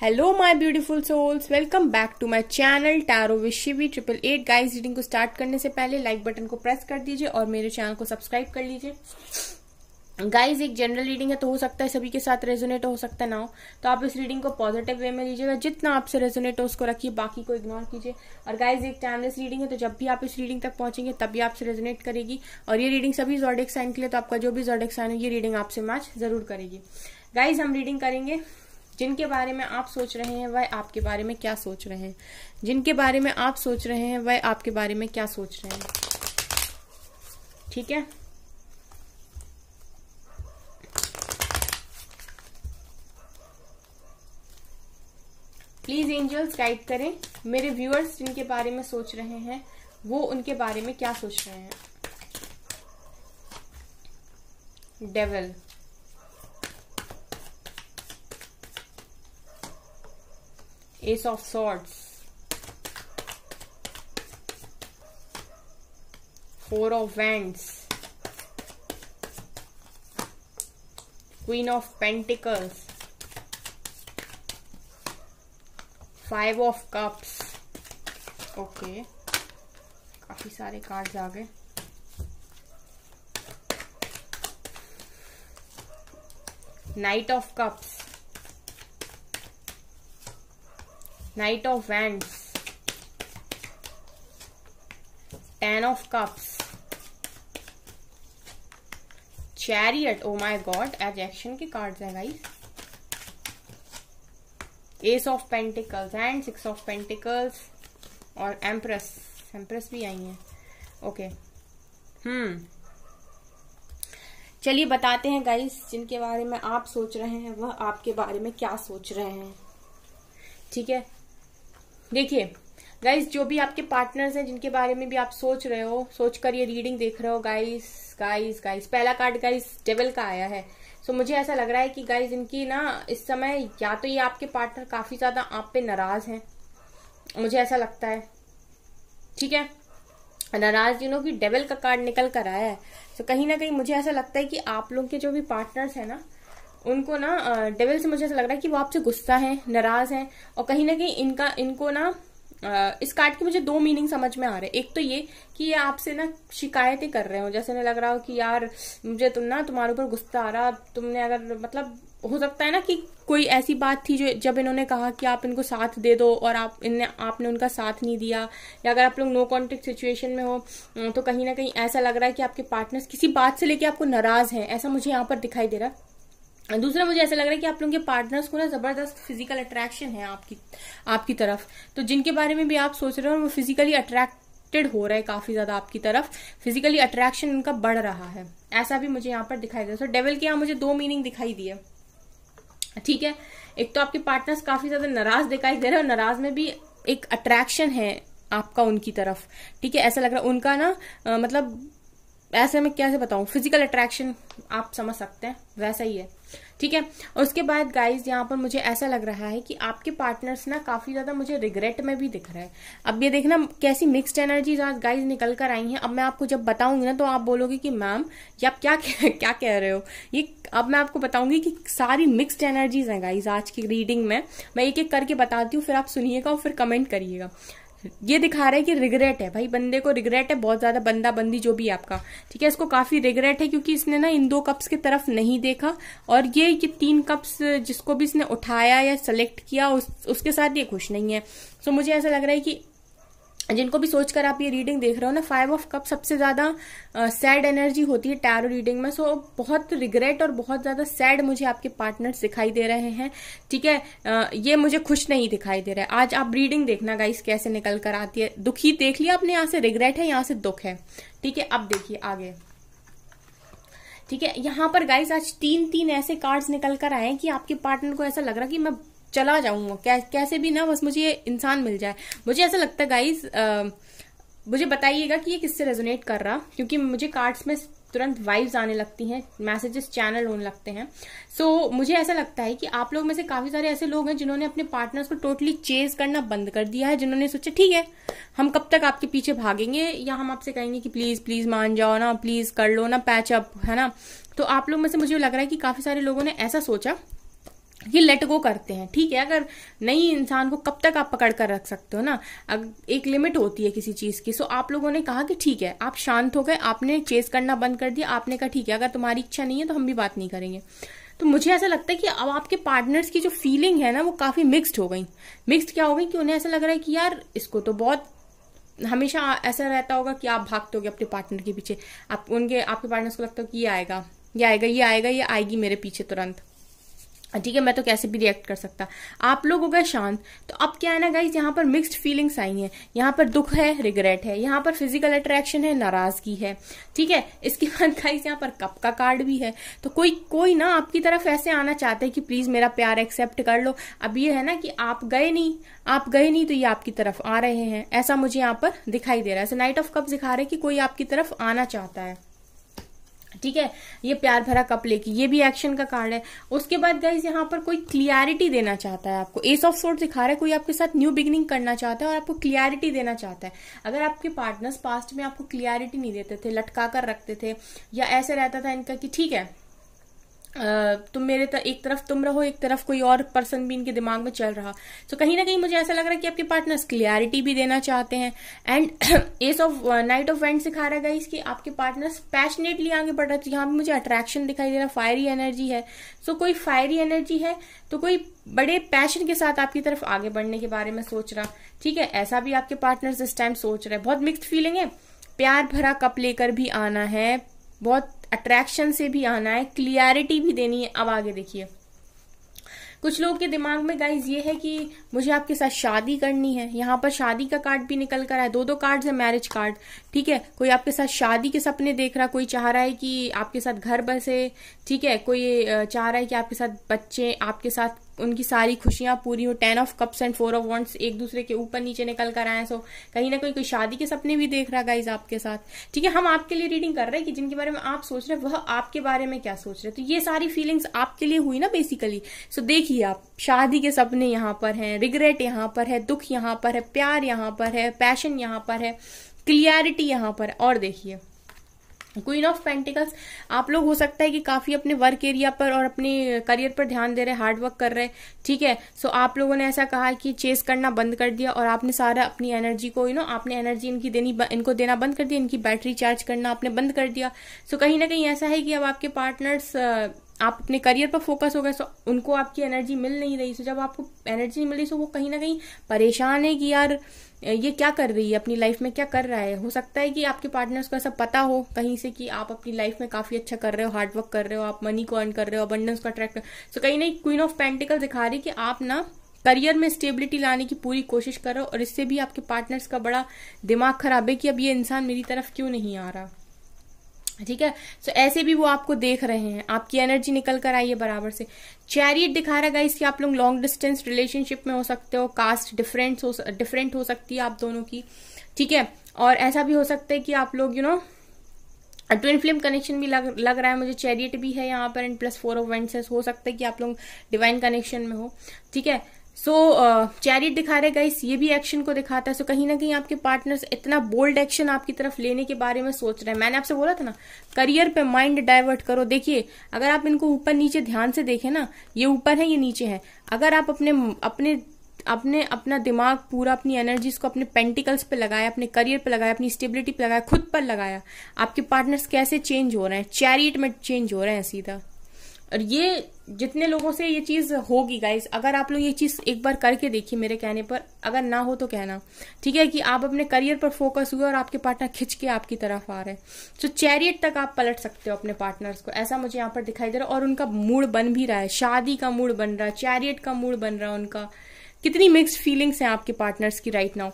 Hello my beautiful souls welcome back to my channel tarot विशिवी triple eight guys reading को start करने से पहले लाइक बटन को प्रेस कर दीजिए और मेरे चैनल को सब्सक्राइब कर लीजिए गाइस एक जनरल रीडिंग है तो हो सकता है सभी के साथ रेजोनेट हो सकता है ना हो तो आप इस रीडिंग को पॉजिटिव वे में लीजिएगा जितना आपसे रेजोनेट हो उसको रखिए बाकी को इग्नोर कीजिए और गाइज एक टाइमलेस रीडिंग है तो जब भी आप इस रीडिंग तक पहुंचेंगे तभी आपसे रेजोनेट करेगी और ये रीडिंग सभी जॉडिक साइन के लिए तो आपका जो भी जोडेक साइन हो ये रीडिंग आपसे मैच जरूर करेगी गाइज हम रीडिंग करेंगे जिनके बारे में आप सोच रहे हैं वह आपके बारे में क्या सोच रहे हैं जिनके बारे में आप सोच रहे हैं वह आपके बारे में क्या सोच रहे हैं ठीक है प्लीज एंजल्स गाइड करें मेरे व्यूअर्स जिनके बारे में सोच रहे हैं वो उनके बारे में क्या सोच रहे हैं devil ace of swords four of wands queen of pentacles five of cups okay काफी सारे कार्ड्स आ गए knight of cups knight of wand ten of cups chariot oh my god एज एक्शन के कार्ड्स हैं guys ace of pentacles and six of pentacles और empress empress भी आई हैं ओके हम्म hmm. चलिए बताते हैं गाइस जिनके बारे में आप सोच रहे हैं वह आपके बारे में क्या सोच रहे हैं ठीक है देखिए गाइज जो भी आपके पार्टनर्स हैं जिनके बारे में भी आप सोच रहे हो सोचकर ये रीडिंग देख रहे हो गाइस गाइस गाइस पहला कार्ड गाइस डेवल का आया है सो so, मुझे ऐसा लग रहा है कि गाइज इनकी ना इस समय या तो ये आपके पार्टनर काफी ज्यादा आप पे नाराज हैं मुझे ऐसा लगता है ठीक है नाराज यू नो कि डेवल का कार्ड निकल कर आया है सो so, कहीं ना कहीं मुझे ऐसा लगता है कि आप लोग के जो भी पार्टनर्स हैं ना उनको ना डेविल से मुझे ऐसा लग रहा है कि वो आपसे गुस्सा है नाराज है और कहीं ना कहीं इनका इनको ना इस कार्ड की मुझे दो मीनिंग समझ में आ रहे हैं एक तो ये कि ये आपसे ना शिकायतें कर रहे हो जैसे उन्हें लग रहा हो कि यार मुझे तुम ना तुम्हारे ऊपर गुस्सा आ रहा तुमने अगर मतलब हो सकता है ना कि कोई ऐसी बात थी जो जब इन्होंने कहा कि आप इनको साथ दे दो और आप इनने आपने उनका साथ नहीं दिया या अगर आप लोग नो कॉन्टेक्ट सिचुएशन में हो तो कहीं ना कहीं ऐसा लग रहा है कि आपके पार्टनर्स किसी बात से लेके आपको नाराज हैं ऐसा मुझे यहाँ पर दिखाई दे रहा है दूसरा मुझे ऐसा लग रहा है कि आप लोगों के पार्टनर्स को ना जबरदस्त फिजिकल अट्रैक्शन है आपकी आपकी तरफ तो जिनके बारे में भी आप सोच रहे हो वो फिजिकली अट्रैक्टेड हो रहा है काफी ज्यादा आपकी तरफ फिजिकली अट्रैक्शन उनका बढ़ रहा है ऐसा भी मुझे यहाँ पर दिखाई दे सो डेवल के यहाँ मुझे दो मीनिंग दिखाई दिए ठीक है एक तो आपके पार्टनर्स काफी ज्यादा नाराज दिखाई दे रहे हैं और नाराज में भी एक अट्रैक्शन है आपका उनकी तरफ ठीक है ऐसा लग रहा है उनका ना मतलब ऐसे में कैसे बताऊं फिजिकल अट्रैक्शन आप समझ सकते हैं वैसा ही है ठीक है उसके बाद गाइज यहाँ पर मुझे ऐसा लग रहा है कि आपके पार्टनर्स ना काफी ज्यादा मुझे रिग्रेट में भी दिख रहा है अब ये देखना कैसी मिक्स्ड एनर्जीज आज गाइज निकल कर आई हैं अब मैं आपको जब बताऊंगी ना तो आप बोलोगे कि मैम ये आप क्या क्या कह रहे हो ये अब मैं आपको बताऊंगी कि सारी मिक्स्ड एनर्जीज हैं गाइज आज की रीडिंग में मैं एक एक करके बताती हूँ फिर आप सुनिएगा और फिर कमेंट करिएगा ये दिखा रहा है कि रिग्रेट है भाई बंदे को रिग्रेट है बहुत ज्यादा बंदा बंदी जो भी आपका ठीक है इसको काफी रिग्रेट है क्योंकि इसने ना इन दो कप्स की तरफ नहीं देखा और ये कि तीन कप्स जिसको भी इसने उठाया या सेलेक्ट किया उस, उसके साथ ये खुश नहीं है सो मुझे ऐसा लग रहा है कि जिनको भी सोचकर आप ये रीडिंग देख रहे हो ना फाइव ऑफ कप सबसे ज्यादा सैड एनर्जी होती है टैरो रीडिंग में सो so, बहुत रिग्रेट और बहुत ज्यादा सैड मुझे आपके पार्टनर्स दिखाई दे रहे हैं ठीक है ये मुझे खुश नहीं दिखाई दे रहा है आज आप रीडिंग देखना गाइस कैसे निकल कर आती है दुखी देख लिया आपने यहां से रिग्रेट है यहां से दुख है ठीक है अब देखिए आगे ठीक है यहां पर गाइस आज तीन तीन ऐसे कार्ड्स निकल कर आए कि आपके पार्टनर को ऐसा लग रहा कि मैं चला जाऊँ कै, कैसे भी ना बस मुझे ये इंसान मिल जाए मुझे ऐसा लगता है गाइज मुझे बताइएगा कि ये किससे रेजोनेट कर रहा क्योंकि मुझे कार्ड्स में तुरंत वाइव्स आने लगती हैं मैसेजेस चैनल होने लगते हैं सो so, मुझे ऐसा लगता है कि आप लोग में से काफ़ी सारे ऐसे लोग हैं जिन्होंने अपने पार्टनर्स को टोटली चेज करना बंद कर दिया है जिन्होंने सोचा ठीक है हम कब तक आपके पीछे भागेंगे या हम आपसे कहेंगे कि प्लीज़ प्लीज़ मान जाओ ना प्लीज़ कर लो ना पैचअप है ना तो आप लोग में से मुझे लग रहा है कि काफ़ी सारे लोगों ने ऐसा सोचा ये लेट गो करते हैं ठीक है अगर नहीं इंसान को कब तक आप पकड़ कर रख सकते हो ना एक लिमिट होती है किसी चीज की सो आप लोगों ने कहा कि ठीक है आप शांत हो गए आपने चेस करना बंद कर दिया आपने कहा ठीक है अगर तुम्हारी इच्छा नहीं है तो हम भी बात नहीं करेंगे तो मुझे ऐसा लगता है कि अब आपके पार्टनर्स की जो फीलिंग है ना वो काफी मिक्सड हो गई मिक्सड क्या हो गई कि उन्हें ऐसा लग रहा है कि यार इसको तो बहुत हमेशा ऐसा रहता होगा कि आप भागते होगे अपने पार्टनर के पीछे आप उनके आपके पार्टनर्स को लगता हो कि ये आएगा ये आएगा ये आएगा ये आएगी मेरे पीछे तुरंत ठीक है मैं तो कैसे भी रिएक्ट कर सकता आप लोग हो गए शांत तो अब क्या है ना गाइज यहाँ पर मिक्स्ड फीलिंग्स आई हैं यहाँ पर दुख है रिग्रेट है यहाँ पर फिजिकल अट्रैक्शन है नाराजगी है ठीक है इसके बाद गाइज यहाँ पर कप का कार्ड भी है तो कोई कोई ना आपकी तरफ ऐसे आना चाहते है कि प्लीज मेरा प्यार एक्सेप्ट कर लो अब ये है ना कि आप गए नहीं आप गए नहीं तो ये आपकी तरफ आ रहे हैं ऐसा मुझे यहाँ पर दिखाई दे रहा है नाइट ऑफ कप दिखा रहे कि कोई आपकी तरफ आना चाहता है ठीक है ये प्यार भरा कप लेके ये भी एक्शन का कार्ड है उसके बाद गाइज यहाँ पर कोई क्लियरिटी देना चाहता है आपको एस ऑफ सोर्ट दिखा रहा है कोई आपके साथ न्यू बिगनिंग करना चाहता है और आपको क्लियरिटी देना चाहता है अगर आपके पार्टनर्स पास्ट में आपको क्लियरिटी नहीं देते थे लटका कर रखते थे या ऐसे रहता था इनका कि ठीक है तुम मेरे तर, एक तरफ तुम रहो एक तरफ कोई और पर्सन भी इनके दिमाग में चल रहा तो so, कहीं ना कहीं मुझे ऐसा लग रहा है कि आपके पार्टनर्स क्लियरिटी भी देना चाहते हैं and ace of knight of wands सिखा रहा है कि आपके पार्टनर्स पैशनेटली आगे बढ़ रहे तो यहाँ पर मुझे अट्रैक्शन दिखाई दे रहा फायरी एनर्जी है सो so, कोई फायरी एनर्जी है तो कोई बड़े पैशन के साथ आपकी तरफ आगे बढ़ने के बारे में सोच रहा ठीक है ऐसा भी आपके पार्टनर्स इस टाइम सोच रहे बहुत मिक्सड फीलिंग है प्यार भरा कप लेकर भी आना है बहुत अट्रैक्शन से भी आना है क्लियरिटी भी देनी है अब आगे देखिए कुछ लोगों के दिमाग में गाइज ये है कि मुझे आपके साथ शादी करनी है यहाँ पर शादी का कार्ड भी निकल कर आया दो दो कार्ड्स है मैरिज कार्ड ठीक है कोई आपके साथ शादी के सपने देख रहा कोई चाह रहा है कि आपके साथ घर बसे ठीक है कोई चाह रहा है कि आपके साथ बच्चे आपके साथ उनकी सारी खुशियां पूरी हो ten of cups and four of wands एक दूसरे के ऊपर नीचे निकल कर आए सो कहीं ना कहीं कोई शादी के सपने भी देख रहा गाइज आपके साथ ठीक है हम आपके लिए रीडिंग कर रहे हैं कि जिनके बारे में आप सोच रहे हैं वह आपके बारे में क्या सोच रहे हैं तो ये सारी फीलिंग्स आपके लिए हुई ना बेसिकली सो देखिए आप शादी के सपने यहाँ पर हैं रिग्रेट यहाँ पर है दुख यहाँ पर है प्यार यहाँ पर है पैशन यहाँ पर है क्लियरिटी यहाँ पर है और देखिए क्वीन ऑफ पेंटिकल्स आप लोग हो सकता है कि काफी अपने वर्क एरिया पर और अपने करियर पर ध्यान दे रहे हार्ड वर्क कर रहे ठीक है सो आप लोगों ने ऐसा कहा कि चेस करना बंद कर दिया और आपने सारा अपनी एनर्जी को यू नो आपने एनर्जी इनकी देनी इनको देना बंद कर दिया इनकी बैटरी चार्ज करना आपने बंद कर दिया सो कहीं ना कहीं ऐसा है कि अब आपके पार्टनर्स आप अपने करियर पर फोकस हो गए सो उनको आपकी एनर्जी मिल नहीं रही सो जब आपको एनर्जी नहीं मिल रही सो वो कहीं ना कहीं परेशान है कि यार ये क्या कर रही है अपनी लाइफ में क्या कर रहा है हो सकता है कि आपके पार्टनर्स को ऐसा पता हो कहीं से कि आप अपनी लाइफ में काफी अच्छा कर रहे हो हार्डवर्क कर रहे हो आप मनी को अर्न कर रहे हो अबंडेंस को अट्रैक्ट कर सो कहीं ना क्वीन ऑफ पेंटिकल दिखा रही कि आप ना करियर में स्टेबिलिटी लाने की पूरी कोशिश करो और इससे भी आपके पार्टनर्स का बड़ा दिमाग खराब है कि अब ये इंसान मेरी तरफ क्यों नहीं आ रहा ठीक है सो so, ऐसे भी वो आपको देख रहे हैं आपकी एनर्जी निकल कर आई है बराबर से चैरियट दिखा रहा है इसकी आप लोग लॉन्ग डिस्टेंस रिलेशनशिप में हो सकते हो कास्ट डिफरेंट हो डिफरेंट हो सकती है आप दोनों की ठीक है और ऐसा भी हो सकता है कि आप लोग you know twin flame connection भी लग लग रहा है मुझे चैरियट भी है यहाँ पर and plus four of wands हो सकता है कि आप लोग डिवाइन कनेक्शन में हो ठीक है सो so, चैरिट uh, दिखा रहे गाइस ये भी एक्शन को दिखाता है सो so, कहीं ना कहीं आपके पार्टनर्स इतना बोल्ड एक्शन आपकी तरफ लेने के बारे में सोच रहे हैं मैंने आपसे बोला था ना करियर पे माइंड डाइवर्ट करो देखिए अगर आप इनको ऊपर नीचे ध्यान से देखें ना ये ऊपर है ये नीचे है अगर आप अपने अपने अपने अपना दिमाग पूरा अपनी एनर्जीज को अपने पेंटिकल्स पे लगाया अपने करियर पे लगाया अपनी स्टेबिलिटी पे लगाया खुद पर लगाया आपके पार्टनर्स कैसे चेंज हो रहे हैं चैरिट में चेंज हो रहे हैं सीधा और ये जितने लोगों से ये चीज होगी गाइज अगर आप लोग ये चीज एक बार करके देखिए मेरे कहने पर अगर ना हो तो कहना ठीक है कि आप अपने करियर पर फोकस हुए और आपके पार्टनर खिंच के आपकी तरफ आ रहे हैं तो चैरियट तक आप पलट सकते हो अपने पार्टनर्स को ऐसा मुझे यहाँ पर दिखाई दे रहा है और उनका मूड बन भी रहा है शादी का मूड बन रहा है चैरियट का मूड बन रहा है उनका कितनी मिक्स फीलिंग्स हैं आपके पार्टनर्स की राइट नाउ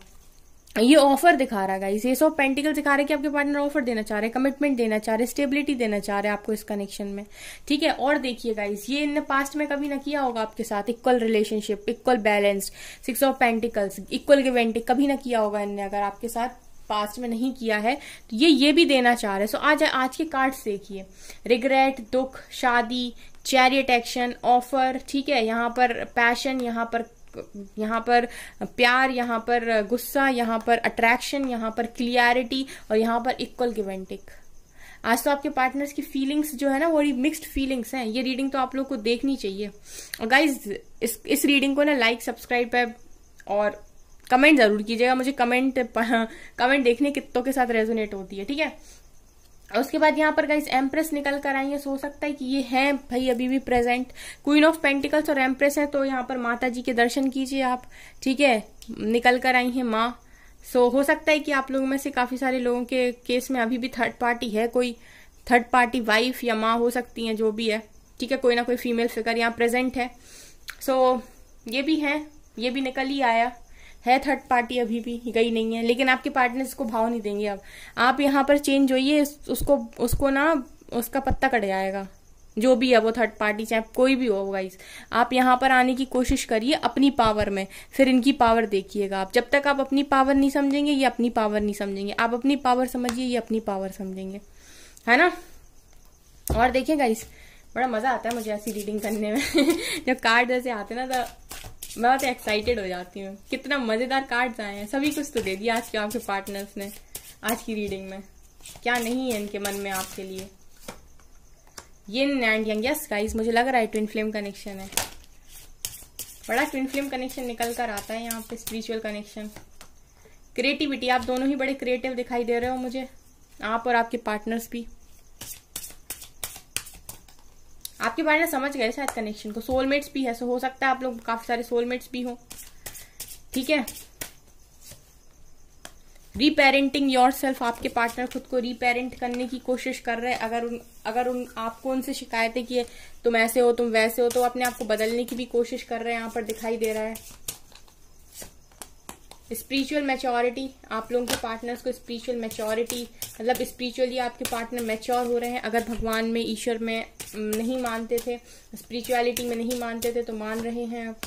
ये ऑफर दिखा रहा है ये सब पेंटिकल दिखा रहे कि आपके पार्टनर ऑफर देना चाह रहे हैं कमिटमेंट देना चाह रहे हैं स्टेबिलिटी देना चाह रहे हैं आपको इस कनेक्शन में ठीक है और देखिए गाइज ये इन पास्ट में कभी ना किया होगा आपके साथ equal relationship equal balanced six of pentacles equal गिवेंटिक कभी ना किया होगा इनने अगर आपके साथ पास्ट में नहीं किया है तो ये ये भी देना चाह रहे हैं सो आज आज के कार्ड देखिए रिग्रेट दुख शादी चैरियट एक्शन ऑफर ठीक है यहाँ पर पैशन यहाँ पर यहाँ पर प्यार यहाँ पर गुस्सा यहाँ पर अट्रैक्शन यहाँ पर क्लियरिटी और यहाँ पर इक्वल गिवेंटिक आज तो आपके पार्टनर्स की फीलिंग्स जो है ना वो मिक्स्ड फीलिंग्स हैं ये रीडिंग तो आप लोग को देखनी चाहिए और गाइज इस इस रीडिंग को ना लाइक सब्सक्राइब है और कमेंट जरूर कीजिएगा मुझे कमेंट कमेंट देखने कितों के साथ रेजोनेट होती है ठीक है उसके बाद यहाँ पर गाइस एम्प्रेस निकल कर आई है सो सकता है कि ये हैं भाई अभी भी प्रेजेंट क्वीन ऑफ पेंटिकल्स और एम्प्रेस है तो यहाँ पर माता जी के दर्शन कीजिए आप ठीक है निकल कर आई है माँ सो हो सकता है कि आप लोगों में से काफी सारे लोगों के केस में अभी भी थर्ड पार्टी है कोई थर्ड पार्टी वाइफ या माँ हो सकती है जो भी है ठीक है कोई ना कोई फीमेल फिगर यहाँ प्रेजेंट है सो ये भी है ये भी निकल ही आया है थर्ड पार्टी अभी भी गई नहीं है लेकिन आपके पार्टनर इसको भाव नहीं देंगे अब आप यहाँ पर चेंज होइए उसको उसको ना उसका पत्ता कट जाएगा जो भी है वो थर्ड पार्टी चाहे कोई भी हो गाइस आप यहाँ पर आने की कोशिश करिए अपनी पावर में फिर इनकी पावर देखिएगा आप जब तक आप अपनी पावर नहीं समझेंगे ये अपनी पावर नहीं समझेंगे आप अपनी पावर समझिए ये अपनी पावर समझेंगे है ना और देखिए गाइस बड़ा मजा आता है मुझे ऐसी रीडिंग करने में जब कार्ड जैसे आते ना तो मैं तो एक्साइटेड हो जाती हूँ कितना मजेदार कार्ड आए हैं सभी कुछ तो दे दिया आज के आपके पार्टनर्स ने आज की रीडिंग में क्या नहीं है इनके मन में आपके लिए yin and yang yes guys मुझे लग रहा है ट्विन फ्लेम कनेक्शन है बड़ा ट्विन फ्लेम कनेक्शन निकल कर आता है यहाँ पे स्पिरिचुअल कनेक्शन क्रिएटिविटी आप दोनों ही बड़े क्रिएटिव दिखाई दे रहे हो मुझे आप और आपके पार्टनर्स भी आपके बारे में समझ गए शायद कनेक्शन को सोलमेट्स भी है सो हो सकता है आप लोग काफी सारे सोलमेट्स भी हो ठीक है रीपेरेंटिंग योर सेल्फ आपके पार्टनर खुद को रीपेरेंट करने की कोशिश कर रहे हैं अगर उन अगर उन आपको उनसे शिकायतें की है तुम ऐसे हो तुम वैसे हो तो अपने आप को बदलने की भी कोशिश कर रहे हैं यहाँ पर दिखाई दे रहा है स्पिरिचुअल मेच्योरिटी आप लोगों के पार्टनर्स को स्पिरिचुअल मेच्योरिटी मतलब स्पिरिचुअली आपके पार्टनर मेच्योर हो रहे हैं अगर भगवान में ईश्वर में नहीं मानते थे स्पिरिचुअलिटी में नहीं मानते थे तो मान रहे हैं अब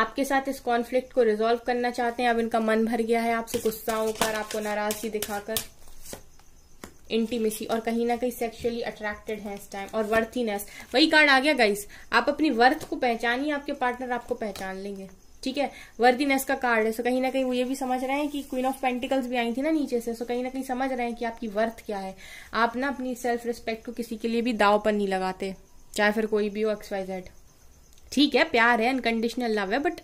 आपके साथ इस कॉन्फ्लिक्ट को रिजोल्व करना चाहते हैं अब इनका मन भर गया है आपसे गुस्सा होकर आपको नाराजगी दिखाकर इंटीमेसी और कहीं ना कहीं सेक्सुअली अट्रैक्टेड है इस टाइम और वर्थीनेस वही कार्ड आ गया गाइस आप अपनी वर्थ को पहचानिए आपके पार्टनर आपको पहचान लेंगे ठीक है वर्दीनेस का कार्ड है सो कहीं ना कहीं वो ये भी समझ रहे हैं कि क्वीन ऑफ पेंटिकल्स भी आई थी ना नीचे से सो कहीं ना कहीं समझ रहे हैं कि आपकी वर्थ क्या है आप ना अपनी सेल्फ रिस्पेक्ट को किसी के लिए भी दाव पर नहीं लगाते चाहे फिर कोई भी हो एक्स वाई जेड ठीक है प्यार है अनकंडीशनल लव है बट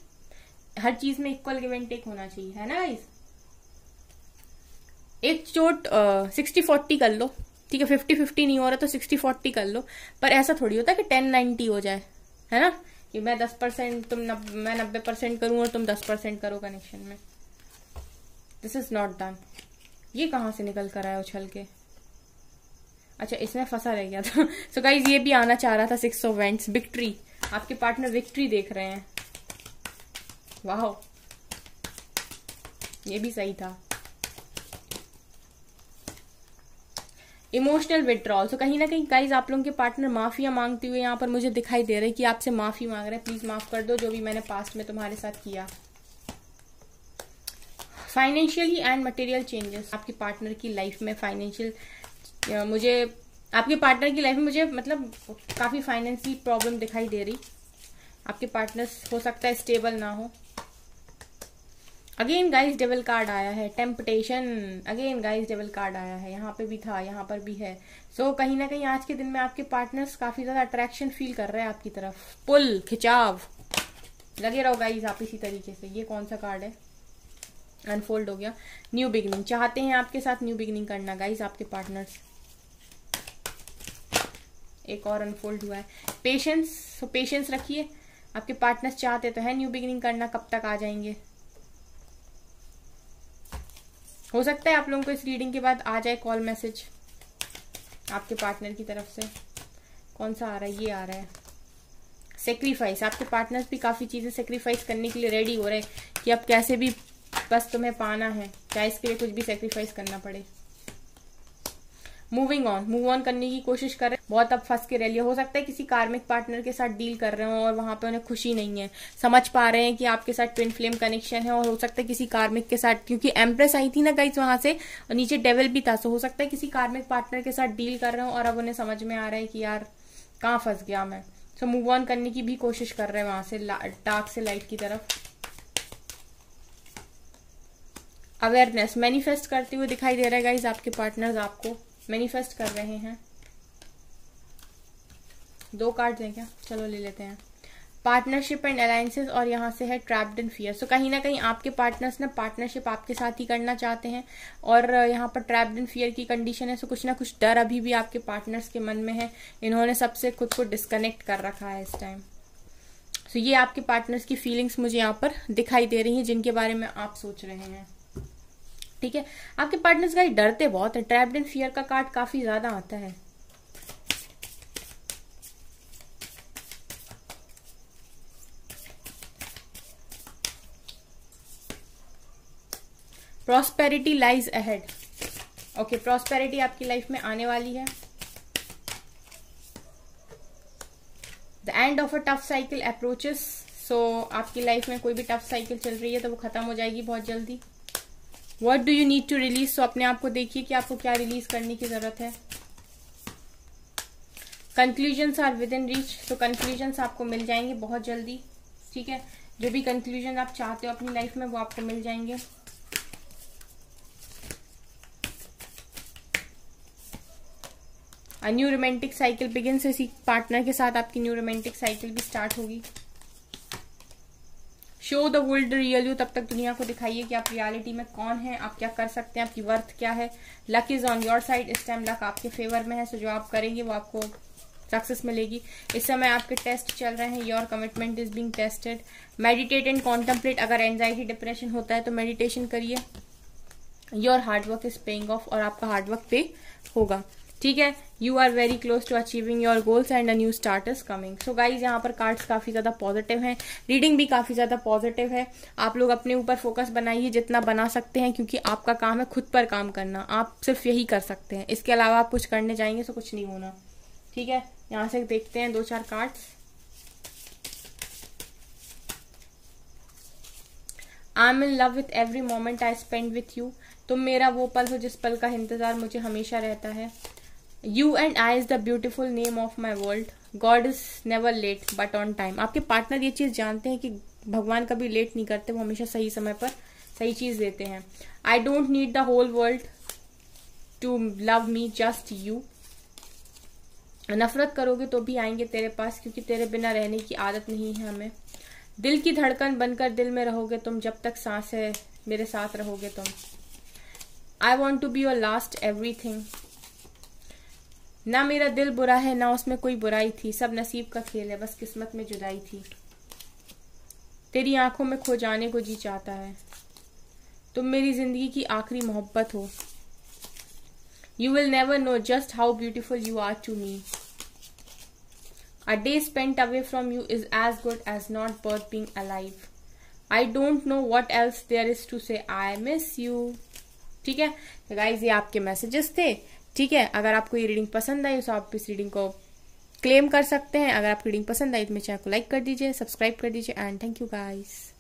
हर चीज में इक्वल गिव एंड टेक होना चाहिए है ना गाइस एक चोट सिक्सटी फोर्टी कर लो ठीक है फिफ्टी फिफ्टी नहीं हो रहा तो सिक्सटी फोर्टी कर लो पर ऐसा थोड़ी होता है कि टेन नाइन्टी हो जाए है ना कि मैं दस परसेंट तुम नब, मैं नब्बे परसेंट करूँ और तुम दस परसेंट करो कनेक्शन में दिस इज नॉट डन ये कहाँ से निकल कर आया उछल के अच्छा इसमें फंसा रह गया था सो so गाइज ये भी आना चाह रहा था सिक्स ऑफ वेंट्स विक्ट्री आपके पार्टनर विक्ट्री देख रहे हैं वाह ये भी सही था इमोशनल विड्रॉल सो कहीं ना कहीं गाइज आप लोगों के पार्टनर माफिया मांगते हुए यहाँ पर मुझे दिखाई दे रहे हैं कि आपसे माफी मांग रहे हैं प्लीज माफ कर दो जो भी मैंने पास्ट में तुम्हारे साथ किया फाइनेंशियली एंड मटेरियल चेंजेस आपके पार्टनर की लाइफ में फाइनेंशियल मुझे आपके पार्टनर की लाइफ में मुझे मतलब काफ़ी फाइनेंशियल प्रॉब्लम दिखाई दे रही आपके पार्टनर हो सकता है स्टेबल ना हो अगेन गाइस डेवल कार्ड आया है temptation again guys devil card आया है यहाँ पे भी था यहाँ पर भी है सो so, कहीं ना कहीं आज के दिन में आपके पार्टनर्स काफी ज्यादा अट्रैक्शन फील कर रहे हैं आपकी तरफ पुल खिंचाव लगे रहो गाइस आप इसी तरीके से ये कौन सा कार्ड है अनफोल्ड हो गया न्यू बिगनिंग चाहते हैं आपके साथ न्यू बिगनिंग करना गाइज आपके पार्टनर्स एक और अनफोल्ड हुआ है पेशेंस सो पेशेंस रखिए आपके पार्टनर्स चाहते तो है न्यू बिगनिंग करना कब तक आ जाएंगे हो सकता है आप लोगों को इस रीडिंग के बाद आ जाए कॉल मैसेज आपके पार्टनर की तरफ से कौन सा आ रहा है ये आ रहा है सेक्रीफाइस आपके पार्टनर्स भी काफ़ी चीज़ें सेक्रीफाइस करने के लिए रेडी हो रहे हैं कि अब कैसे भी बस तुम्हें पाना है चाहे इसके लिए कुछ भी सेक्रीफाइस करना पड़े मूविंग ऑन मूव ऑन करने की कोशिश कर रहे हैं बहुत अब फंस के रह लिया हो सकता है किसी कार्मिक पार्टनर के साथ डील कर रहे हो और वहां पे उन्हें खुशी नहीं है समझ पा रहे हैं कि आपके साथ ट्विन फ्लेम कनेक्शन है और हो सकता है किसी कार्मिक के साथ क्योंकि एम्प्रेस आई थी ना गाइज वहां से और नीचे डेवल भी था सो हो सकता है किसी कार्मिक पार्टनर के साथ डील कर रहे हो और अब उन्हें समझ में आ रहा है कि यार कहाँ फंस गया मैं सो मूव ऑन करने की भी कोशिश कर रहे हैं वहां से डार्क से लाइट की तरफ अवेयरनेस मैनिफेस्ट करते हुए दिखाई दे रहा है गाइज आपके पार्टनर्स आपको मैनिफेस्ट कर रहे हैं दो कार्ड हैं क्या चलो ले लेते हैं पार्टनरशिप एंड अलायसेज और यहाँ से है ट्रैप्ड इन फियर सो कहीं ना कहीं आपके पार्टनर्स ना पार्टनरशिप आपके साथ ही करना चाहते हैं और यहाँ पर ट्रैप्ड इन फियर की कंडीशन है सो so कुछ ना कुछ डर अभी भी आपके पार्टनर्स के मन में है इन्होंने सबसे खुद को डिस्कनेक्ट कर रखा है इस टाइम सो so ये आपके पार्टनर्स की फीलिंग्स मुझे यहाँ पर दिखाई दे रही हैं जिनके बारे में आप सोच रहे हैं ठीक है आपके पार्टनर्स गाइस डरते बहुत है ट्रैप्ड इन फियर का कार्ड काफी ज्यादा आता है prosperity lies ahead okay prosperity आपकी लाइफ में आने वाली है the end of a tough cycle approaches so आपकी लाइफ में कोई भी टफ साइकिल चल रही है तो वो खत्म हो जाएगी बहुत जल्दी what do you need to release तो अपने आप को देखिए कि आपको क्या रिलीज करने की जरूरत है conclusions are within reach तो कंक्लूजन्स आपको मिल जाएंगे बहुत जल्दी ठीक है जो भी कंक्लूजन आप चाहते हो अपनी लाइफ में वो आपको मिल जाएंगे न्यू रोमांटिक साइकिल बिगिन से पार्टनर के साथ आपकी न्यू रोमांटिक साइकिल भी स्टार्ट होगी show the world real you तब तक दुनिया को दिखाइए कि आप रियलिटी में कौन है आप क्या कर सकते हैं आपकी वर्थ क्या है luck is on your side इस टाइम लक आपके फेवर में है सो जो आप करेंगे वो आपको सक्सेस मिलेगी इस समय आपके टेस्ट चल रहे हैं your commitment is being tested meditate and contemplate अगर एनजाइटी डिप्रेशन होता है तो मेडिटेशन करिए your hard work is paying off और आपका हार्डवर्क पे होगा ठीक है you are very close to achieving your goals and a new start is coming so guys यहाँ पर कार्ड्स काफ़ी ज़्यादा पॉजिटिव हैं रीडिंग भी काफ़ी ज़्यादा पॉजिटिव है आप लोग अपने ऊपर फोकस बनाइए जितना बना सकते हैं क्योंकि आपका काम है खुद पर काम करना आप सिर्फ यही कर सकते हैं इसके अलावा आप कुछ करने जाएंगे तो कुछ नहीं होना ठीक है यहाँ से देखते हैं दो चार cards I am in love with every moment I spend with you तुम मेरा वो पल हो जिस पल का इंतज़ार मुझे हमेशा रहता है you and I is the beautiful name of my world God is never late but on time आपके पार्टनर ये चीज जानते हैं कि भगवान कभी लेट नहीं करते वो हमेशा सही समय पर सही चीज देते हैं I don't need the whole world to love me just you नफरत करोगे तो भी आएंगे तेरे पास क्योंकि तेरे बिना रहने की आदत नहीं है हमें दिल की धड़कन बनकर दिल में रहोगे तुम जब तक सांस है मेरे साथ रहोगे तुम I want to be your last everything ना मेरा दिल बुरा है ना उसमें कोई बुराई थी सब नसीब का खेल है बस किस्मत में जुदाई थी तेरी आंखों में खो जाने को जी चाहता है तुम मेरी जिंदगी की आखिरी मोहब्बत हो you will never know just how beautiful you are to me a day spent away from you is as good as not birth being alive I don't know what else there is to say I miss you ठीक है guys ये आपके messages थे ठीक है अगर आपको ये रीडिंग पसंद आई तो आप इस रीडिंग को क्लेम कर सकते हैं अगर आपको रीडिंग पसंद आई तो मेरे चैनल को लाइक कर दीजिए सब्सक्राइब कर दीजिए एंड थैंक यू गाइस